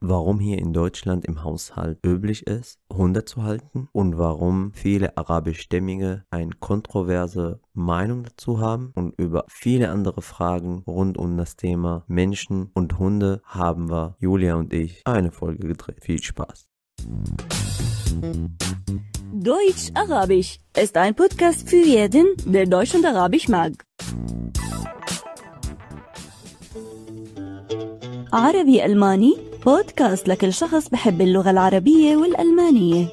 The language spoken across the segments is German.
warum hier in Deutschland im Haushalt üblich ist, Hunde zu halten und warum viele arabischstämmige eine kontroverse Meinung dazu haben und über viele andere Fragen rund um das Thema Menschen und Hunde haben wir, Julia und ich, eine Folge gedreht. Viel Spaß! Deutsch-Arabisch ist ein Podcast für jeden, der Deutsch und Arabisch mag. Arabi Almani بودكاست لكل شخص بحب اللغة العربية والألمانية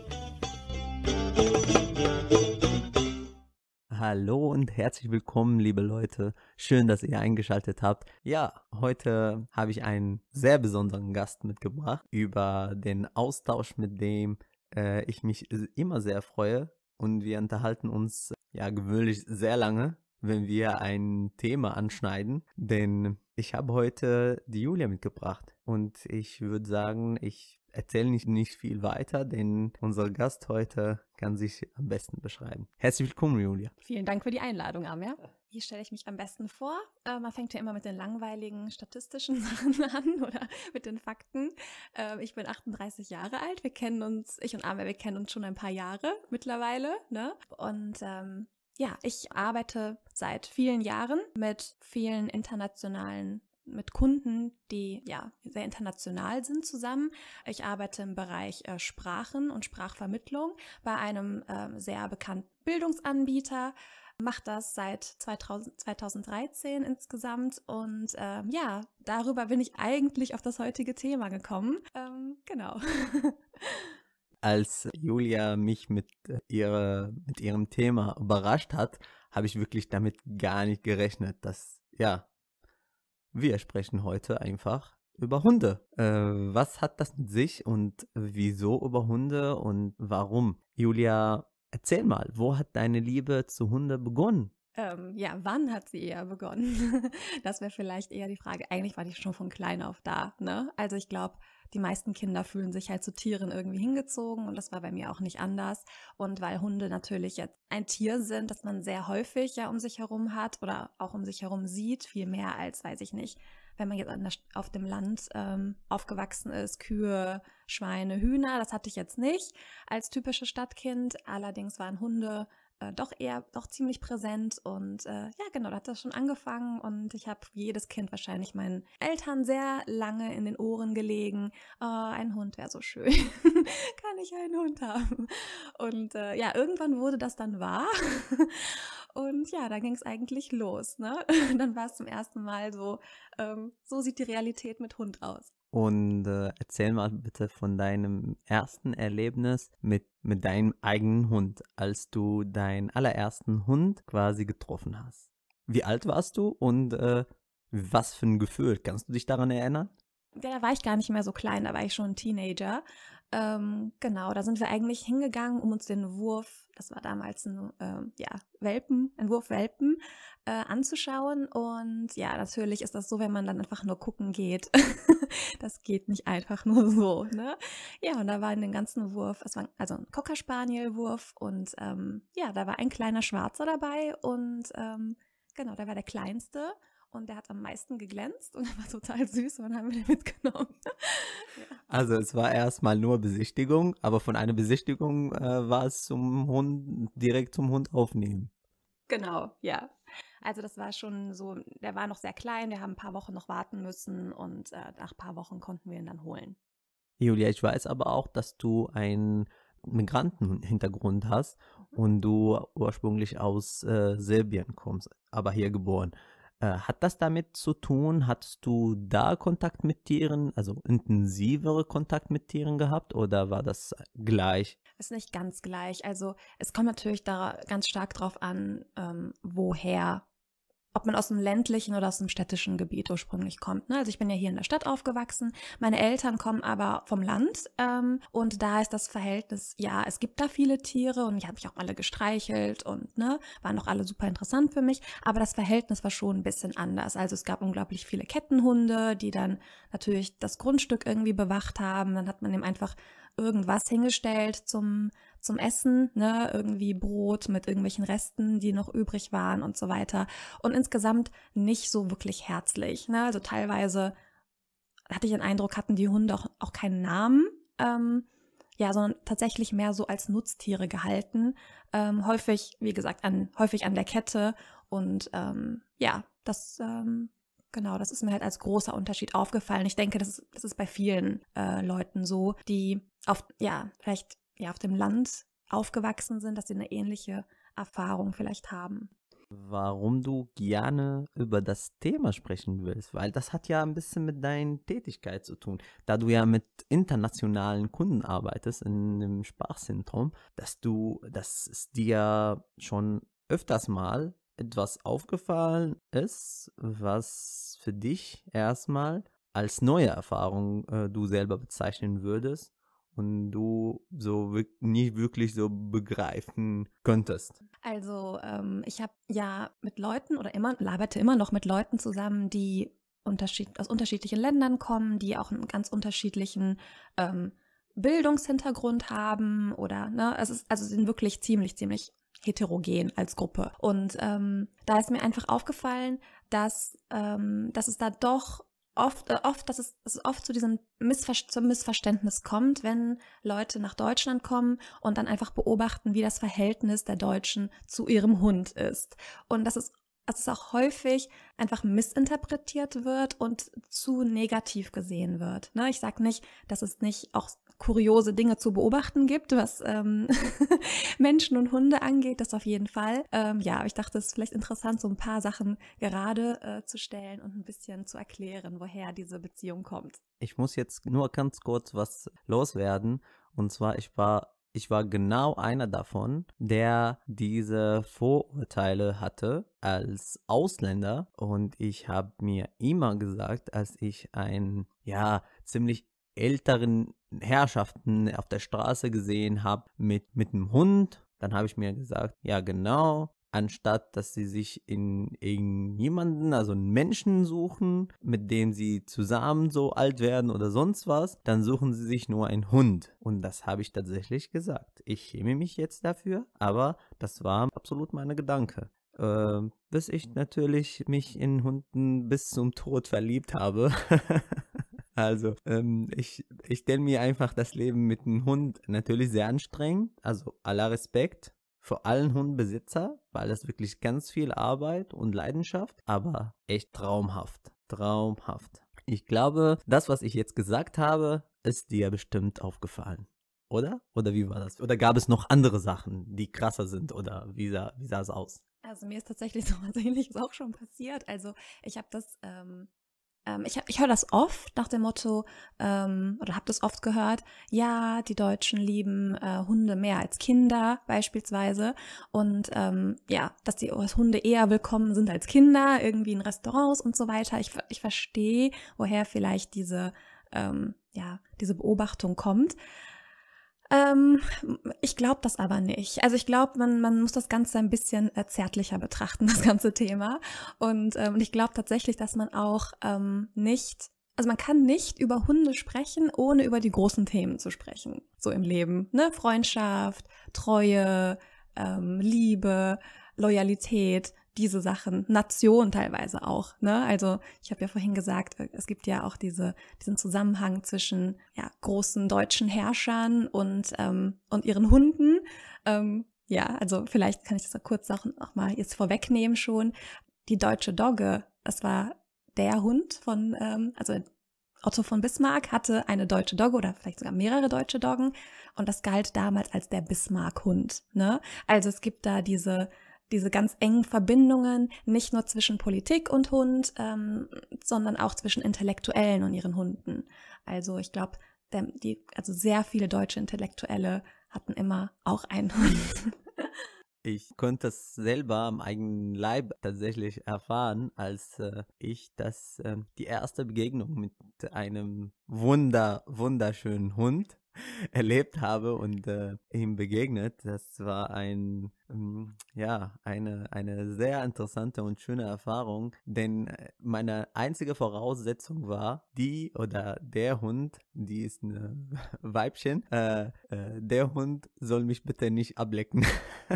Hallo und herzlich willkommen, liebe Leute. Schön, dass ihr eingeschaltet habt. Ja, heute habe ich einen sehr besonderen Gast mitgebracht über den Austausch, mit dem äh, ich mich immer sehr freue. Und wir unterhalten uns ja gewöhnlich sehr lange, wenn wir ein Thema anschneiden. Denn ich habe heute die Julia mitgebracht. Und ich würde sagen, ich erzähle nicht, nicht viel weiter, denn unser Gast heute kann sich am besten beschreiben. Herzlich willkommen, Julia. Vielen Dank für die Einladung, Amir. Wie stelle ich mich am besten vor? Äh, man fängt ja immer mit den langweiligen statistischen Sachen an oder mit den Fakten. Äh, ich bin 38 Jahre alt. Wir kennen uns, ich und Amir, wir kennen uns schon ein paar Jahre mittlerweile. Ne? Und ähm, ja, ich arbeite seit vielen Jahren mit vielen internationalen mit Kunden, die ja sehr international sind zusammen. Ich arbeite im Bereich äh, Sprachen und Sprachvermittlung bei einem äh, sehr bekannten Bildungsanbieter, mache das seit 2000, 2013 insgesamt und ähm, ja, darüber bin ich eigentlich auf das heutige Thema gekommen. Ähm, genau. Als Julia mich mit, äh, ihrer, mit ihrem Thema überrascht hat, habe ich wirklich damit gar nicht gerechnet, dass ja, wir sprechen heute einfach über Hunde. Äh, was hat das mit sich und wieso über Hunde und warum? Julia, erzähl mal, wo hat deine Liebe zu Hunde begonnen? Ähm, ja, wann hat sie eher begonnen? das wäre vielleicht eher die Frage. Eigentlich war die schon von klein auf da, ne? Also ich glaube, die meisten Kinder fühlen sich halt zu Tieren irgendwie hingezogen und das war bei mir auch nicht anders. Und weil Hunde natürlich jetzt ein Tier sind, das man sehr häufig ja um sich herum hat oder auch um sich herum sieht, viel mehr als, weiß ich nicht, wenn man jetzt auf dem Land ähm, aufgewachsen ist, Kühe, Schweine, Hühner, das hatte ich jetzt nicht als typisches Stadtkind. Allerdings waren Hunde äh, doch eher doch ziemlich präsent und äh, ja genau, da hat das schon angefangen und ich habe jedes Kind wahrscheinlich meinen Eltern sehr lange in den Ohren gelegen. Äh, ein Hund wäre so schön, kann ich einen Hund haben? Und äh, ja, irgendwann wurde das dann wahr. Und ja, da ging es eigentlich los. Ne? Dann war es zum ersten Mal so, ähm, so sieht die Realität mit Hund aus und äh, erzähl mal bitte von deinem ersten Erlebnis mit, mit deinem eigenen Hund, als du deinen allerersten Hund quasi getroffen hast. Wie alt warst du und äh, was für ein Gefühl? Kannst du dich daran erinnern? Ja, da war ich gar nicht mehr so klein, da war ich schon ein Teenager. Ähm, genau, da sind wir eigentlich hingegangen, um uns den Wurf, das war damals ein ähm, ja, Welpen, ein Wurf Welpen, äh, anzuschauen. Und ja, natürlich ist das so, wenn man dann einfach nur gucken geht. das geht nicht einfach nur so. Ne? Ja, und da war in den ganzen Wurf, es war also ein Cocker Spaniel Wurf und ähm, ja, da war ein kleiner Schwarzer dabei und ähm, genau, da war der kleinste und der hat am meisten geglänzt und er war total süß und dann haben wir den mitgenommen. ja. Also es war erstmal nur Besichtigung, aber von einer Besichtigung äh, war es zum Hund, direkt zum Hund aufnehmen. Genau, ja. Also das war schon so, der war noch sehr klein, wir haben ein paar Wochen noch warten müssen und äh, nach ein paar Wochen konnten wir ihn dann holen. Julia, ich weiß aber auch, dass du einen Migrantenhintergrund hast mhm. und du ursprünglich aus äh, Serbien kommst, aber hier geboren. Äh, hat das damit zu tun? Hattest du da Kontakt mit Tieren, also intensivere Kontakt mit Tieren gehabt oder war das gleich? Ist nicht ganz gleich. Also es kommt natürlich da ganz stark drauf an, ähm, woher ob man aus dem ländlichen oder aus dem städtischen Gebiet ursprünglich kommt. Ne? Also ich bin ja hier in der Stadt aufgewachsen, meine Eltern kommen aber vom Land ähm, und da ist das Verhältnis, ja, es gibt da viele Tiere und ich habe mich auch alle gestreichelt und ne, waren auch alle super interessant für mich, aber das Verhältnis war schon ein bisschen anders. Also es gab unglaublich viele Kettenhunde, die dann natürlich das Grundstück irgendwie bewacht haben, dann hat man dem einfach irgendwas hingestellt zum zum Essen, ne, irgendwie Brot mit irgendwelchen Resten, die noch übrig waren und so weiter. Und insgesamt nicht so wirklich herzlich. Ne? Also teilweise hatte ich den Eindruck, hatten die Hunde auch, auch keinen Namen. Ähm, ja, sondern tatsächlich mehr so als Nutztiere gehalten. Ähm, häufig, wie gesagt, an, häufig an der Kette. Und ähm, ja, das, ähm, genau, das ist mir halt als großer Unterschied aufgefallen. Ich denke, das ist, das ist bei vielen äh, Leuten so, die auf, ja, vielleicht ja, auf dem Land aufgewachsen sind, dass sie eine ähnliche Erfahrung vielleicht haben. Warum du gerne über das Thema sprechen willst, weil das hat ja ein bisschen mit deiner Tätigkeit zu tun. Da du ja mit internationalen Kunden arbeitest in dem Sprachzentrum, dass du, dass es dir schon öfters mal etwas aufgefallen ist, was für dich erstmal als neue Erfahrung äh, du selber bezeichnen würdest und du so nicht wirklich so begreifen könntest? Also ähm, ich habe ja mit Leuten oder immer laberte immer noch mit Leuten zusammen, die unterschied aus unterschiedlichen Ländern kommen, die auch einen ganz unterschiedlichen ähm, Bildungshintergrund haben oder ne, es ist also sind wirklich ziemlich ziemlich heterogen als Gruppe. Und ähm, da ist mir einfach aufgefallen, dass, ähm, dass es da doch oft, äh, oft, dass es, dass es oft zu diesem Missver zum Missverständnis kommt, wenn Leute nach Deutschland kommen und dann einfach beobachten, wie das Verhältnis der Deutschen zu ihrem Hund ist. Und dass es, dass es auch häufig einfach missinterpretiert wird und zu negativ gesehen wird. Ne? Ich sage nicht, dass es nicht auch kuriose Dinge zu beobachten gibt, was ähm, Menschen und Hunde angeht, das auf jeden Fall. Ähm, ja, ich dachte, es ist vielleicht interessant, so ein paar Sachen gerade äh, zu stellen und ein bisschen zu erklären, woher diese Beziehung kommt. Ich muss jetzt nur ganz kurz was loswerden. Und zwar, ich war ich war genau einer davon, der diese Vorurteile hatte als Ausländer und ich habe mir immer gesagt, als ich ein ja ziemlich älteren Herrschaften auf der Straße gesehen habe mit, mit einem Hund. Dann habe ich mir gesagt, ja genau, anstatt dass sie sich in irgendjemanden, also einen Menschen suchen, mit dem sie zusammen so alt werden oder sonst was, dann suchen sie sich nur einen Hund. Und das habe ich tatsächlich gesagt. Ich schäme mich jetzt dafür, aber das war absolut meine Gedanke. Äh, bis ich natürlich mich in Hunden bis zum Tod verliebt habe. Also, ähm, ich, ich stelle mir einfach das Leben mit einem Hund natürlich sehr anstrengend. Also, aller Respekt vor allen Hundbesitzer, weil das wirklich ganz viel Arbeit und Leidenschaft, aber echt traumhaft. Traumhaft. Ich glaube, das, was ich jetzt gesagt habe, ist dir bestimmt aufgefallen. Oder? Oder wie war das? Oder gab es noch andere Sachen, die krasser sind? Oder wie sah, wie sah es aus? Also mir ist tatsächlich so was ähnliches auch schon passiert. Also ich habe das ähm, ähm, ich, ich höre das oft nach dem Motto, ähm, oder habe das oft gehört, ja, die Deutschen lieben äh, Hunde mehr als Kinder beispielsweise. Und ähm, ja, dass die dass Hunde eher willkommen sind als Kinder, irgendwie in Restaurants und so weiter. Ich, ich verstehe, woher vielleicht diese, ähm, ja, diese Beobachtung kommt. Ähm, ich glaube das aber nicht. Also ich glaube, man, man muss das Ganze ein bisschen äh, zärtlicher betrachten, das ganze Thema. Und, ähm, und ich glaube tatsächlich, dass man auch ähm, nicht also man kann nicht über Hunde sprechen, ohne über die großen Themen zu sprechen. So im Leben. Ne? Freundschaft, Treue, ähm, Liebe, Loyalität diese Sachen, Nation teilweise auch. Ne? Also ich habe ja vorhin gesagt, äh, es gibt ja auch diese, diesen Zusammenhang zwischen ja, großen deutschen Herrschern und, ähm, und ihren Hunden. Ähm, ja, also vielleicht kann ich das kurz auch, auch mal jetzt vorwegnehmen schon. Die deutsche Dogge, das war der Hund von, ähm, also Otto von Bismarck hatte eine deutsche Dogge oder vielleicht sogar mehrere deutsche Doggen und das galt damals als der Bismarck-Hund. Ne? Also es gibt da diese, diese ganz engen Verbindungen, nicht nur zwischen Politik und Hund, ähm, sondern auch zwischen Intellektuellen und ihren Hunden. Also ich glaube, die, also sehr viele deutsche Intellektuelle hatten immer auch einen Hund. Ich konnte das selber am eigenen Leib tatsächlich erfahren, als äh, ich das äh, die erste Begegnung mit einem wunder, wunderschönen Hund erlebt habe und äh, ihm begegnet. Das war ein, ähm, ja, eine, eine sehr interessante und schöne Erfahrung, denn äh, meine einzige Voraussetzung war, die oder der Hund, die ist ein Weibchen, äh, äh, der Hund soll mich bitte nicht ablecken.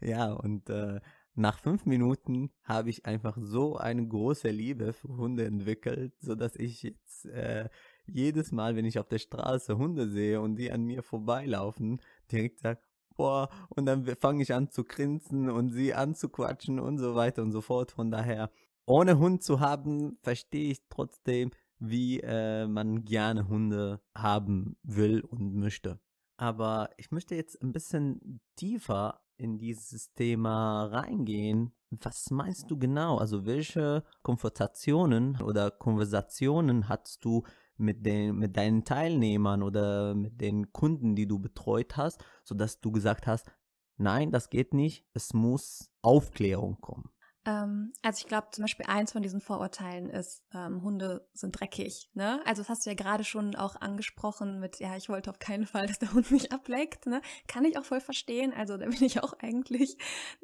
Ja, und äh, nach fünf Minuten habe ich einfach so eine große Liebe für Hunde entwickelt, so dass ich jetzt äh, jedes Mal, wenn ich auf der Straße Hunde sehe und die an mir vorbeilaufen, direkt sage, boah, und dann fange ich an zu grinsen und sie anzuquatschen und so weiter und so fort. Von daher, ohne Hund zu haben, verstehe ich trotzdem, wie äh, man gerne Hunde haben will und möchte. Aber ich möchte jetzt ein bisschen tiefer in dieses Thema reingehen, was meinst du genau? Also welche Konfrontationen oder Konversationen hattest du mit, den, mit deinen Teilnehmern oder mit den Kunden, die du betreut hast, sodass du gesagt hast, nein, das geht nicht, es muss Aufklärung kommen? Ähm, also ich glaube zum Beispiel eins von diesen Vorurteilen ist, ähm, Hunde sind dreckig. Ne? Also das hast du ja gerade schon auch angesprochen mit, ja, ich wollte auf keinen Fall, dass der Hund mich ableckt. Ne? Kann ich auch voll verstehen. Also da bin ich auch eigentlich,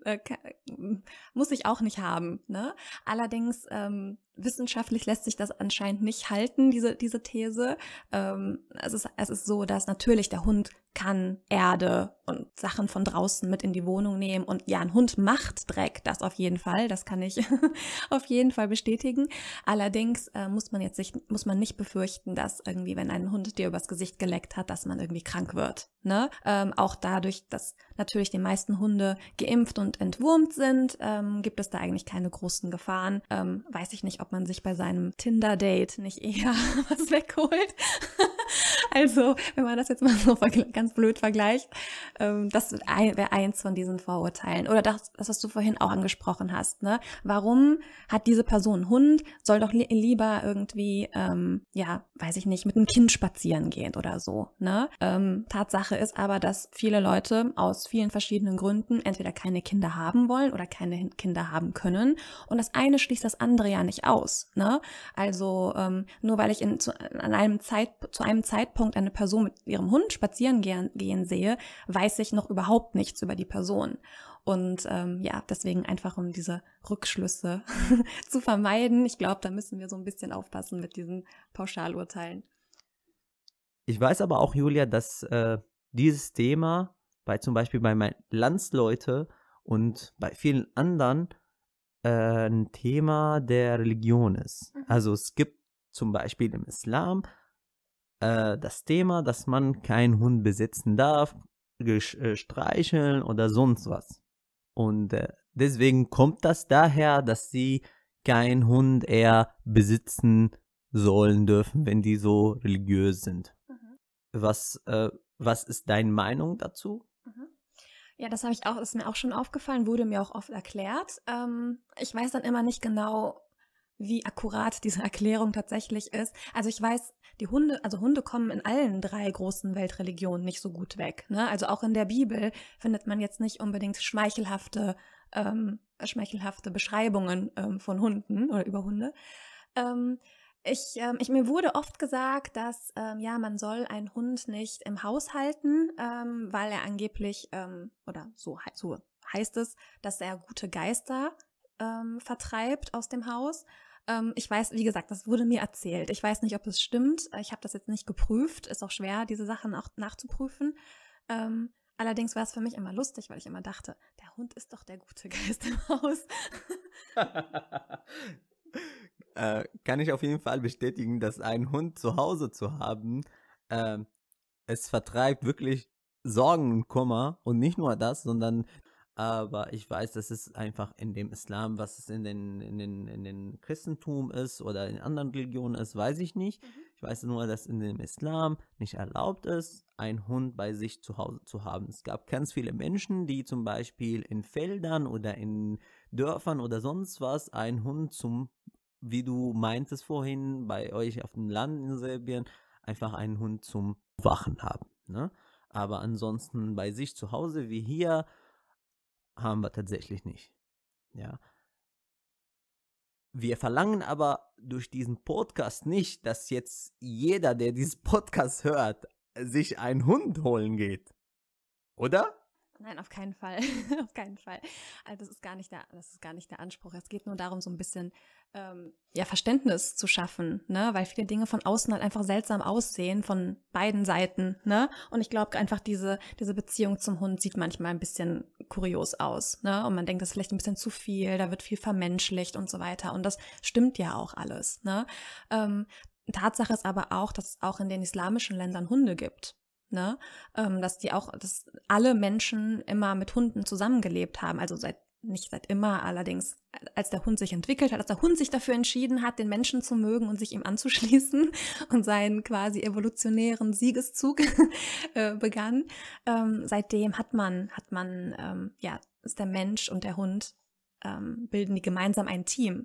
äh, kann, muss ich auch nicht haben. Ne? Allerdings ähm, wissenschaftlich lässt sich das anscheinend nicht halten, diese, diese These. Ähm, es, ist, es ist so, dass natürlich der Hund kann Erde und Sachen von draußen mit in die Wohnung nehmen. Und ja, ein Hund macht Dreck, das auf jeden Fall. Das kann ich auf jeden Fall bestätigen. Allerdings äh, muss man jetzt nicht, muss man nicht befürchten, dass irgendwie, wenn ein Hund dir übers Gesicht geleckt hat, dass man irgendwie krank wird. Ne? Ähm, auch dadurch, dass natürlich die meisten Hunde geimpft und entwurmt sind, ähm, gibt es da eigentlich keine großen Gefahren. Ähm, weiß ich nicht, ob man sich bei seinem Tinder-Date nicht eher was wegholt. Also, wenn man das jetzt mal so ganz blöd vergleicht, ähm, das wäre eins von diesen Vorurteilen. Oder das, das, was du vorhin auch angesprochen hast. Ne? Warum hat diese Person einen Hund? Soll doch li lieber irgendwie, ähm, ja, weiß ich nicht, mit einem Kind spazieren gehen oder so. Ne? Ähm, Tatsache ist aber, dass viele Leute aus vielen verschiedenen Gründen entweder keine Kinder haben wollen oder keine Kinder haben können. Und das eine schließt das andere ja nicht aus. Ne? Also, ähm, nur weil ich in, zu, an einem Zeit, zu einem Zeitpunkt Punkt eine Person mit ihrem Hund spazieren gehen, sehe, weiß ich noch überhaupt nichts über die Person. Und ähm, ja, deswegen einfach um diese Rückschlüsse zu vermeiden. Ich glaube, da müssen wir so ein bisschen aufpassen mit diesen Pauschalurteilen. Ich weiß aber auch, Julia, dass äh, dieses Thema bei zum Beispiel bei meinen Landsleute und bei vielen anderen äh, ein Thema der Religion ist. Mhm. Also es gibt zum Beispiel im Islam äh, das Thema, dass man keinen Hund besitzen darf, äh, streicheln oder sonst was. Und äh, deswegen kommt das daher, dass sie keinen Hund eher besitzen sollen dürfen, wenn die so religiös sind. Mhm. Was, äh, was ist deine Meinung dazu? Mhm. Ja, das habe ich auch, ist mir auch schon aufgefallen, wurde mir auch oft erklärt. Ähm, ich weiß dann immer nicht genau, wie akkurat diese Erklärung tatsächlich ist. Also ich weiß, die Hunde, also Hunde kommen in allen drei großen Weltreligionen nicht so gut weg. Ne? Also auch in der Bibel findet man jetzt nicht unbedingt schmeichelhafte, ähm, schmeichelhafte Beschreibungen ähm, von Hunden oder über Hunde. Ähm, ich, ähm, ich, mir wurde oft gesagt, dass ähm, ja, man soll einen Hund nicht im Haus halten, ähm, weil er angeblich, ähm, oder so, so heißt es, dass er gute Geister ähm, vertreibt aus dem Haus. Ähm, ich weiß, wie gesagt, das wurde mir erzählt. Ich weiß nicht, ob es stimmt. Ich habe das jetzt nicht geprüft. Ist auch schwer, diese Sachen auch nachzuprüfen. Ähm, allerdings war es für mich immer lustig, weil ich immer dachte, der Hund ist doch der gute Geist im Haus. äh, kann ich auf jeden Fall bestätigen, dass ein Hund zu Hause zu haben, äh, es vertreibt wirklich Sorgen und Kummer und nicht nur das, sondern aber ich weiß, dass es einfach in dem Islam, was es in den, in den, in den Christentum ist oder in anderen Religionen ist, weiß ich nicht. Mhm. Ich weiß nur, dass in dem Islam nicht erlaubt ist, einen Hund bei sich zu Hause zu haben. Es gab ganz viele Menschen, die zum Beispiel in Feldern oder in Dörfern oder sonst was einen Hund zum, wie du meintest vorhin, bei euch auf dem Land in Serbien, einfach einen Hund zum Wachen haben. Ne? Aber ansonsten bei sich zu Hause, wie hier, haben wir tatsächlich nicht. Ja. Wir verlangen aber durch diesen Podcast nicht, dass jetzt jeder, der diesen Podcast hört, sich einen Hund holen geht. Oder? Nein, auf keinen Fall. auf keinen Fall. Also das ist gar nicht der, das ist gar nicht der Anspruch. Es geht nur darum, so ein bisschen ähm, ja, Verständnis zu schaffen, ne? Weil viele Dinge von außen halt einfach seltsam aussehen, von beiden Seiten, ne? Und ich glaube einfach, diese, diese Beziehung zum Hund sieht manchmal ein bisschen kurios aus, ne? Und man denkt, das ist vielleicht ein bisschen zu viel, da wird viel vermenschlicht und so weiter. Und das stimmt ja auch alles, ne? Ähm, Tatsache ist aber auch, dass es auch in den islamischen Ländern Hunde gibt ne? Ähm, dass die auch, dass alle Menschen immer mit Hunden zusammengelebt haben, also seit nicht seit immer allerdings, als der Hund sich entwickelt hat, als der Hund sich dafür entschieden hat, den Menschen zu mögen und sich ihm anzuschließen und seinen quasi evolutionären Siegeszug äh, begann. Ähm, seitdem hat man, hat man, ähm, ja, ist der Mensch und der Hund ähm, bilden die gemeinsam ein Team.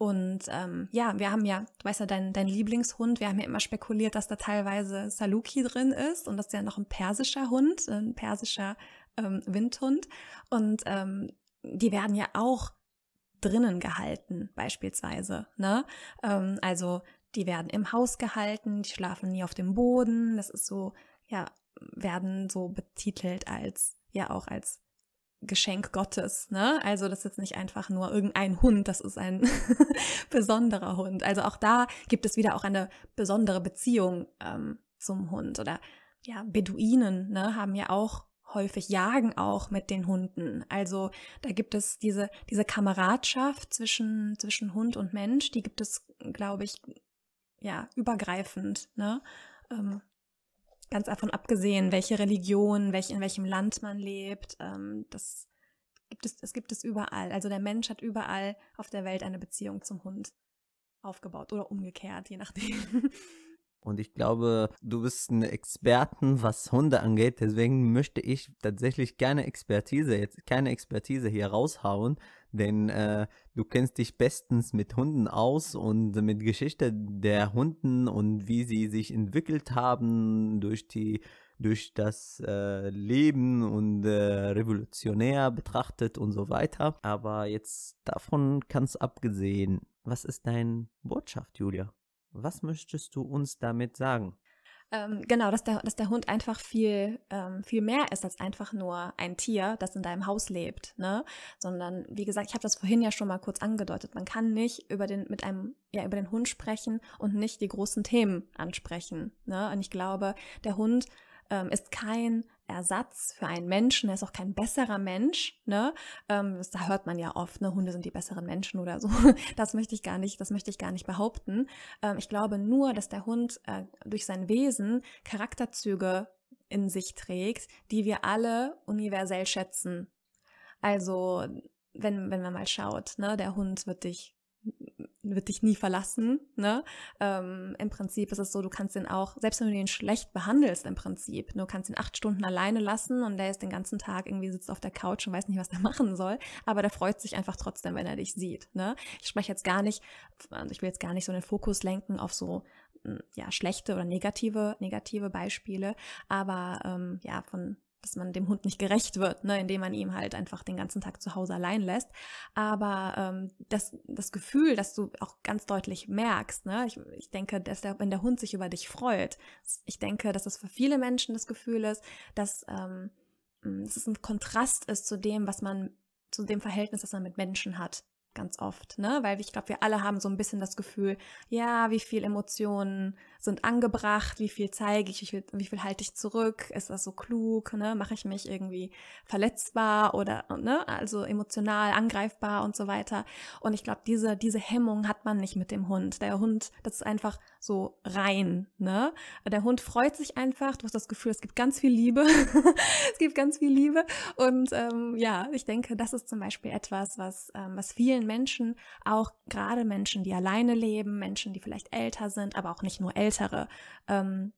Und ähm, ja, wir haben ja, du weißt ja, dein, dein Lieblingshund, wir haben ja immer spekuliert, dass da teilweise Saluki drin ist und das ist ja noch ein persischer Hund, ein persischer ähm, Windhund. Und ähm, die werden ja auch drinnen gehalten, beispielsweise. Ne? Ähm, also die werden im Haus gehalten, die schlafen nie auf dem Boden. Das ist so, ja, werden so betitelt als, ja auch als Geschenk Gottes. Ne? Also das ist jetzt nicht einfach nur irgendein Hund, das ist ein besonderer Hund. Also auch da gibt es wieder auch eine besondere Beziehung ähm, zum Hund. Oder ja, Beduinen ne, haben ja auch häufig jagen auch mit den Hunden. Also da gibt es diese, diese Kameradschaft zwischen, zwischen Hund und Mensch, die gibt es, glaube ich, ja, übergreifend. Ne? Ähm, ganz davon abgesehen, welche Religion, welch, in welchem Land man lebt, ähm, das gibt es, es gibt es überall. Also der Mensch hat überall auf der Welt eine Beziehung zum Hund aufgebaut oder umgekehrt, je nachdem. Und ich glaube, du bist ein Experten, was Hunde angeht. Deswegen möchte ich tatsächlich keine Expertise jetzt, keine Expertise hier raushauen, denn äh, du kennst dich bestens mit Hunden aus und mit Geschichte der Hunden und wie sie sich entwickelt haben durch die durch das äh, Leben und äh, revolutionär betrachtet und so weiter. Aber jetzt davon ganz abgesehen, was ist deine Botschaft, Julia? Was möchtest du uns damit sagen? Ähm, genau, dass der, dass der Hund einfach viel, ähm, viel mehr ist als einfach nur ein Tier, das in deinem Haus lebt, ne? Sondern, wie gesagt, ich habe das vorhin ja schon mal kurz angedeutet. Man kann nicht über den, mit einem, ja, über den Hund sprechen und nicht die großen Themen ansprechen, ne? Und ich glaube, der Hund ähm, ist kein Ersatz für einen Menschen, er ist auch kein besserer Mensch. Ne? Ähm, das, da hört man ja oft, ne? Hunde sind die besseren Menschen oder so. Das möchte ich gar nicht, das möchte ich gar nicht behaupten. Ähm, ich glaube nur, dass der Hund äh, durch sein Wesen Charakterzüge in sich trägt, die wir alle universell schätzen. Also wenn, wenn man mal schaut, ne, der Hund wird dich wird dich nie verlassen. Ne? Ähm, Im Prinzip ist es so, du kannst ihn auch, selbst wenn du ihn schlecht behandelst im Prinzip, du kannst ihn acht Stunden alleine lassen und der ist den ganzen Tag irgendwie sitzt auf der Couch und weiß nicht, was er machen soll, aber der freut sich einfach trotzdem, wenn er dich sieht. Ne? Ich spreche jetzt gar nicht, also ich will jetzt gar nicht so den Fokus lenken auf so hm, ja, schlechte oder negative, negative Beispiele, aber ähm, ja, von dass man dem Hund nicht gerecht wird, ne, indem man ihm halt einfach den ganzen Tag zu Hause allein lässt. Aber ähm, das, das Gefühl, dass du auch ganz deutlich merkst, ne, ich, ich denke, dass der, wenn der Hund sich über dich freut, ich denke, dass das für viele Menschen das Gefühl ist, dass, ähm, mm, dass es ein Kontrast ist zu dem, was man, zu dem Verhältnis, das man mit Menschen hat ganz oft, ne? Weil ich glaube, wir alle haben so ein bisschen das Gefühl, ja, wie viel Emotionen sind angebracht, wie viel zeige ich, wie viel, wie viel halte ich zurück, ist das so klug, ne? mache ich mich irgendwie verletzbar oder ne? also emotional angreifbar und so weiter. Und ich glaube, diese, diese Hemmung hat man nicht mit dem Hund. Der Hund, das ist einfach so rein. Ne? Der Hund freut sich einfach, du hast das Gefühl, es gibt ganz viel Liebe. es gibt ganz viel Liebe. Und ähm, ja, ich denke, das ist zum Beispiel etwas, was, ähm, was vielen Menschen, auch gerade Menschen, die alleine leben, Menschen, die vielleicht älter sind, aber auch nicht nur älter, Ältere, ähm,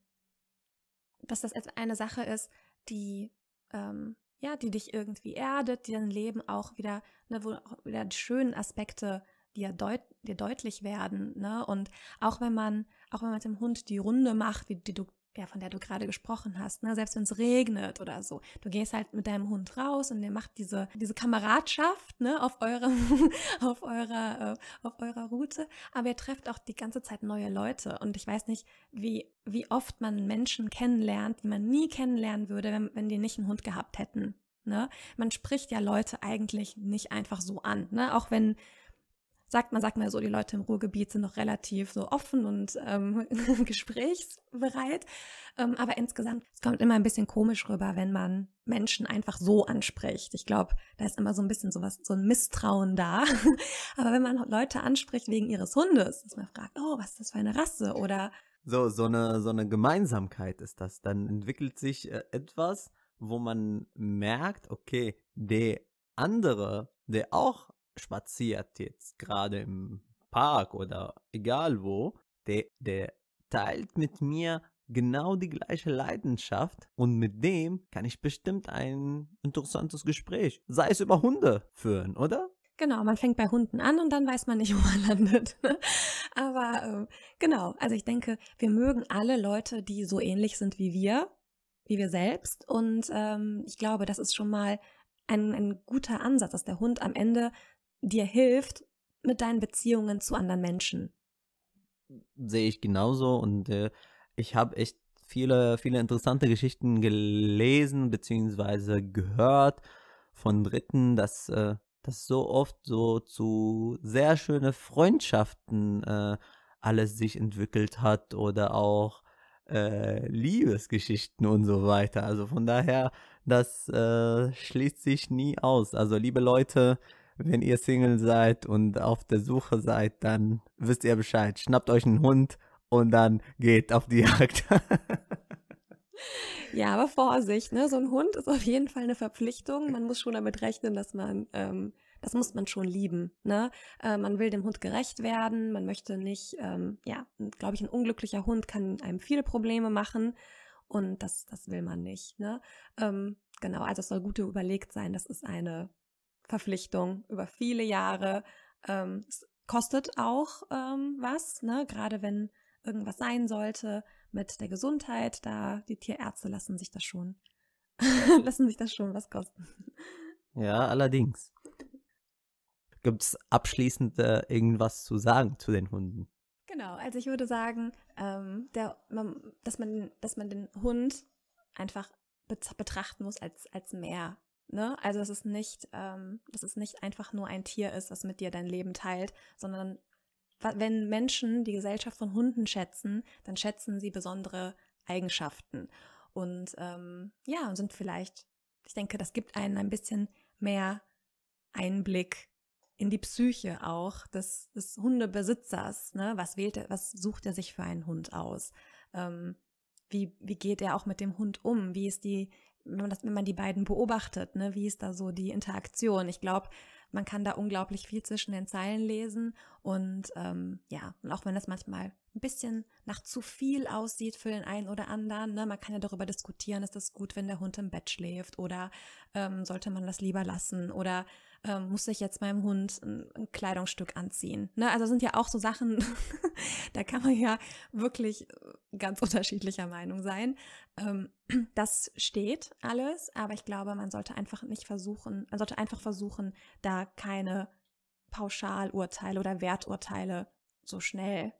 dass das eine Sache ist, die ähm, ja, die dich irgendwie erdet, die dein Leben auch wieder, ne, wo auch wieder die schönen Aspekte dir, deut dir deutlich werden, ne? Und auch wenn man, auch wenn man mit dem Hund die Runde macht, wie die du ja, von der du gerade gesprochen hast, ne? selbst wenn es regnet oder so. Du gehst halt mit deinem Hund raus und ihr macht diese, diese Kameradschaft ne? auf, eurem, auf, eurer, äh, auf eurer Route, aber ihr trefft auch die ganze Zeit neue Leute. Und ich weiß nicht, wie, wie oft man Menschen kennenlernt, die man nie kennenlernen würde, wenn, wenn die nicht einen Hund gehabt hätten. Ne? Man spricht ja Leute eigentlich nicht einfach so an, ne? auch wenn sagt man, sagt man so, die Leute im Ruhrgebiet sind noch relativ so offen und ähm, gesprächsbereit. Ähm, aber insgesamt, es kommt immer ein bisschen komisch rüber, wenn man Menschen einfach so anspricht. Ich glaube, da ist immer so ein bisschen sowas, so ein Misstrauen da. aber wenn man Leute anspricht wegen ihres Hundes, dass man fragt, oh, was ist das für eine Rasse? Oder so, so eine, so eine Gemeinsamkeit ist das. Dann entwickelt sich äh, etwas, wo man merkt, okay, der andere, der auch spaziert jetzt gerade im Park oder egal wo, der, der teilt mit mir genau die gleiche Leidenschaft und mit dem kann ich bestimmt ein interessantes Gespräch, sei es über Hunde, führen, oder? Genau, man fängt bei Hunden an und dann weiß man nicht, wo man landet. Ne? Aber äh, genau, also ich denke, wir mögen alle Leute, die so ähnlich sind wie wir, wie wir selbst. Und ähm, ich glaube, das ist schon mal ein, ein guter Ansatz, dass der Hund am Ende dir hilft mit deinen Beziehungen zu anderen Menschen. Sehe ich genauso und äh, ich habe echt viele, viele interessante Geschichten gelesen bzw. gehört von Dritten, dass äh, das so oft so zu sehr schöne Freundschaften äh, alles sich entwickelt hat oder auch äh, Liebesgeschichten und so weiter. Also von daher, das äh, schließt sich nie aus. Also liebe Leute, wenn ihr Single seid und auf der Suche seid, dann wisst ihr Bescheid. Schnappt euch einen Hund und dann geht auf die Jagd. ja, aber Vorsicht, ne? So ein Hund ist auf jeden Fall eine Verpflichtung. Man muss schon damit rechnen, dass man, ähm, das muss man schon lieben, ne? Äh, man will dem Hund gerecht werden, man möchte nicht, ähm, ja, glaube ich, ein unglücklicher Hund kann einem viele Probleme machen und das, das will man nicht, ne? Ähm, genau, also es soll gut überlegt sein, das ist eine Verpflichtung über viele Jahre. Ähm, kostet auch ähm, was, ne? gerade wenn irgendwas sein sollte mit der Gesundheit. Da die Tierärzte lassen sich das schon, lassen sich das schon was kosten. Ja, allerdings. Gibt es abschließend äh, irgendwas zu sagen zu den Hunden? Genau, also ich würde sagen, ähm, der, man, dass, man, dass man den Hund einfach betrachten muss als, als mehr Ne? Also dass es nicht, ähm, dass es nicht einfach nur ein Tier ist, das mit dir dein Leben teilt, sondern wenn Menschen die Gesellschaft von Hunden schätzen, dann schätzen sie besondere Eigenschaften und ähm, ja und sind vielleicht, ich denke, das gibt einen ein bisschen mehr Einblick in die Psyche auch des, des Hundebesitzers. Ne? Was wählt er, was sucht er sich für einen Hund aus? Ähm, wie, wie geht er auch mit dem Hund um? Wie ist die wenn man, wenn man die beiden beobachtet, ne, wie ist da so die Interaktion? Ich glaube, man kann da unglaublich viel zwischen den Zeilen lesen und ähm, ja, und auch wenn das manchmal ein bisschen nach zu viel aussieht für den einen oder anderen, ne, man kann ja darüber diskutieren, ist das gut, wenn der Hund im Bett schläft oder ähm, sollte man das lieber lassen oder ähm, muss ich jetzt meinem Hund ein, ein Kleidungsstück anziehen? Ne? Also sind ja auch so Sachen, da kann man ja wirklich äh, ganz unterschiedlicher Meinung sein. Ähm, das steht alles, aber ich glaube, man sollte einfach nicht versuchen, man sollte einfach versuchen, da keine Pauschalurteile oder Werturteile so schnell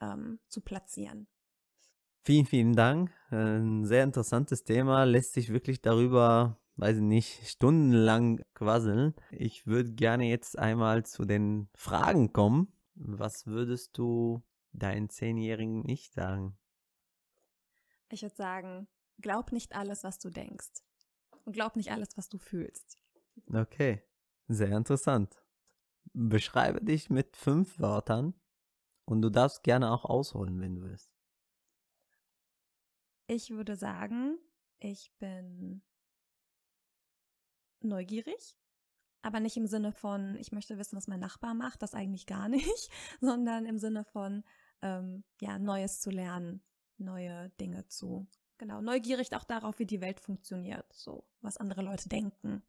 ähm, zu platzieren. Vielen, vielen Dank. Äh, ein sehr interessantes Thema. Lässt sich wirklich darüber weiß ich nicht, stundenlang quasseln. Ich würde gerne jetzt einmal zu den Fragen kommen. Was würdest du deinen zehnjährigen Ich sagen? Ich würde sagen, glaub nicht alles, was du denkst. Und glaub nicht alles, was du fühlst. Okay, sehr interessant. Beschreibe dich mit fünf Wörtern und du darfst gerne auch ausholen, wenn du willst. Ich würde sagen, ich bin neugierig, aber nicht im Sinne von, ich möchte wissen, was mein Nachbar macht, das eigentlich gar nicht, sondern im Sinne von, ähm, ja, Neues zu lernen, neue Dinge zu. Genau, neugierig auch darauf, wie die Welt funktioniert, so, was andere Leute denken.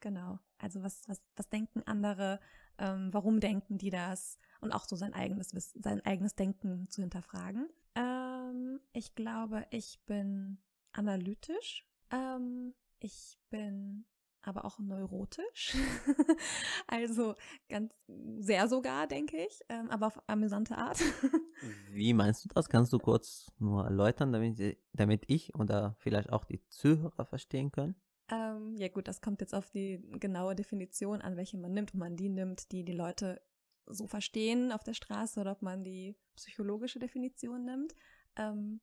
Genau, also was, was, was denken andere, ähm, warum denken die das und auch so sein eigenes sein eigenes Denken zu hinterfragen. Ähm, ich glaube, ich bin analytisch. Ähm, ich bin aber auch neurotisch. also ganz sehr sogar, denke ich, ähm, aber auf amüsante Art. Wie meinst du das? Kannst du kurz nur erläutern, damit, damit ich oder vielleicht auch die Zuhörer verstehen können? Ähm, ja gut, das kommt jetzt auf die genaue Definition an, welche man nimmt, ob man die nimmt, die die Leute so verstehen auf der Straße oder ob man die psychologische Definition nimmt. Ähm,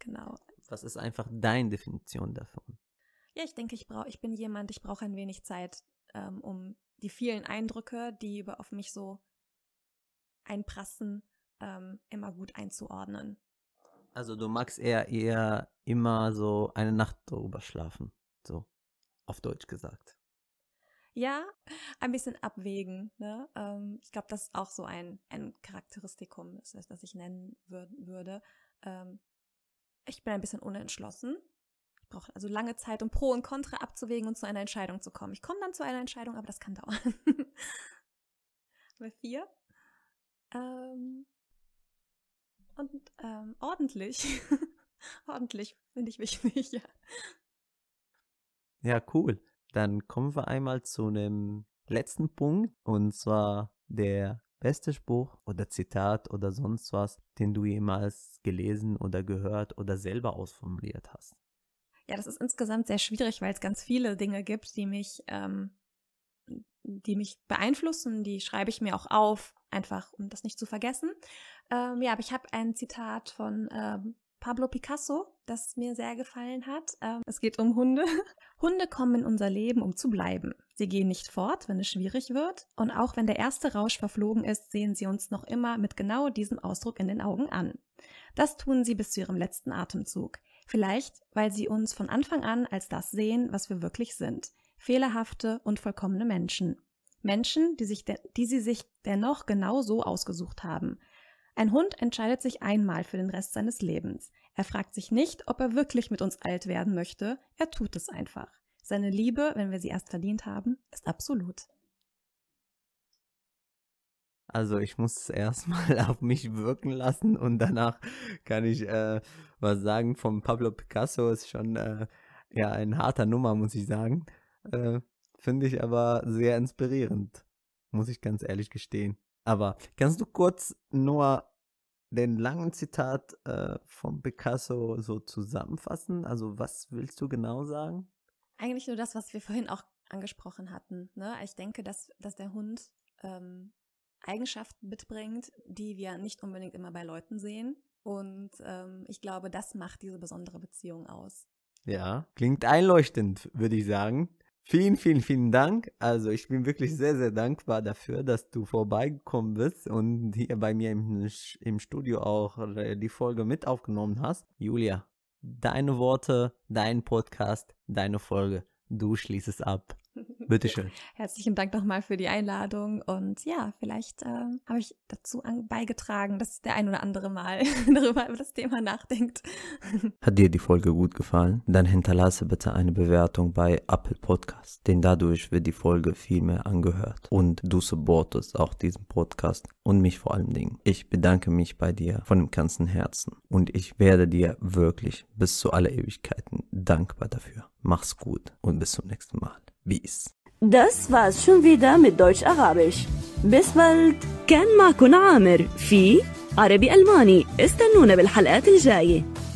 genau. Was ist einfach deine Definition davon? Ja, ich denke, ich brauche, ich bin jemand, ich brauche ein wenig Zeit, ähm, um die vielen Eindrücke, die über auf mich so einprassen, ähm, immer gut einzuordnen. Also du magst eher eher immer so eine Nacht darüber schlafen, so auf Deutsch gesagt. Ja, ein bisschen abwägen. Ne? Ähm, ich glaube, das ist auch so ein, ein Charakteristikum, das, das ich nennen würd, würde. Ähm, ich bin ein bisschen unentschlossen, brauche also lange Zeit, um Pro und Contra abzuwägen und zu einer Entscheidung zu kommen. Ich komme dann zu einer Entscheidung, aber das kann dauern. Bei vier. Ähm, und ähm, ordentlich. ordentlich finde ich wichtig, ja. Ja, cool. Dann kommen wir einmal zu einem letzten Punkt und zwar der beste Spruch oder Zitat oder sonst was, den du jemals gelesen oder gehört oder selber ausformuliert hast. Ja, das ist insgesamt sehr schwierig, weil es ganz viele Dinge gibt, die mich, ähm, die mich beeinflussen. Die schreibe ich mir auch auf, einfach um das nicht zu vergessen. Ähm, ja, aber ich habe ein Zitat von ähm, Pablo Picasso, das mir sehr gefallen hat. Ähm, es geht um Hunde. Hunde kommen in unser Leben, um zu bleiben. Sie gehen nicht fort, wenn es schwierig wird. Und auch wenn der erste Rausch verflogen ist, sehen sie uns noch immer mit genau diesem Ausdruck in den Augen an. Das tun sie bis zu ihrem letzten Atemzug. Vielleicht, weil sie uns von Anfang an als das sehen, was wir wirklich sind. Fehlerhafte und vollkommene Menschen. Menschen, die, sich die sie sich dennoch genau so ausgesucht haben. Ein Hund entscheidet sich einmal für den Rest seines Lebens. Er fragt sich nicht, ob er wirklich mit uns alt werden möchte, er tut es einfach. Seine Liebe, wenn wir sie erst verdient haben, ist absolut. Also ich muss es erstmal auf mich wirken lassen und danach kann ich äh, was sagen. Von Pablo Picasso ist schon äh, ja ein harter Nummer, muss ich sagen. Äh, Finde ich aber sehr inspirierend, muss ich ganz ehrlich gestehen. Aber kannst du kurz nur den langen Zitat äh, von Picasso so zusammenfassen? Also was willst du genau sagen? Eigentlich nur das, was wir vorhin auch angesprochen hatten. Ne? Ich denke, dass, dass der Hund ähm, Eigenschaften mitbringt, die wir nicht unbedingt immer bei Leuten sehen. Und ähm, ich glaube, das macht diese besondere Beziehung aus. Ja, klingt einleuchtend, würde ich sagen. Vielen, vielen, vielen Dank. Also ich bin wirklich sehr, sehr dankbar dafür, dass du vorbeigekommen bist und hier bei mir im, im Studio auch äh, die Folge mit aufgenommen hast. Julia, deine Worte, dein Podcast, deine Folge. Du schließt es ab. Bitte schön. Herzlichen Dank nochmal für die Einladung. Und ja, vielleicht äh, habe ich dazu beigetragen, dass der ein oder andere mal darüber über das Thema nachdenkt. Hat dir die Folge gut gefallen? Dann hinterlasse bitte eine Bewertung bei Apple Podcast, denn dadurch wird die Folge viel mehr angehört. Und du supportest auch diesen Podcast und mich vor allen Dingen. Ich bedanke mich bei dir von dem ganzen Herzen. Und ich werde dir wirklich bis zu aller Ewigkeiten dankbar dafür. Mach's gut und bis zum nächsten Mal. Peace. Das war's schon wieder mit Deutsch-Arabisch. Bis bald. كان معكم عامر في عربي ألماني استنونا بالحلقات الجاية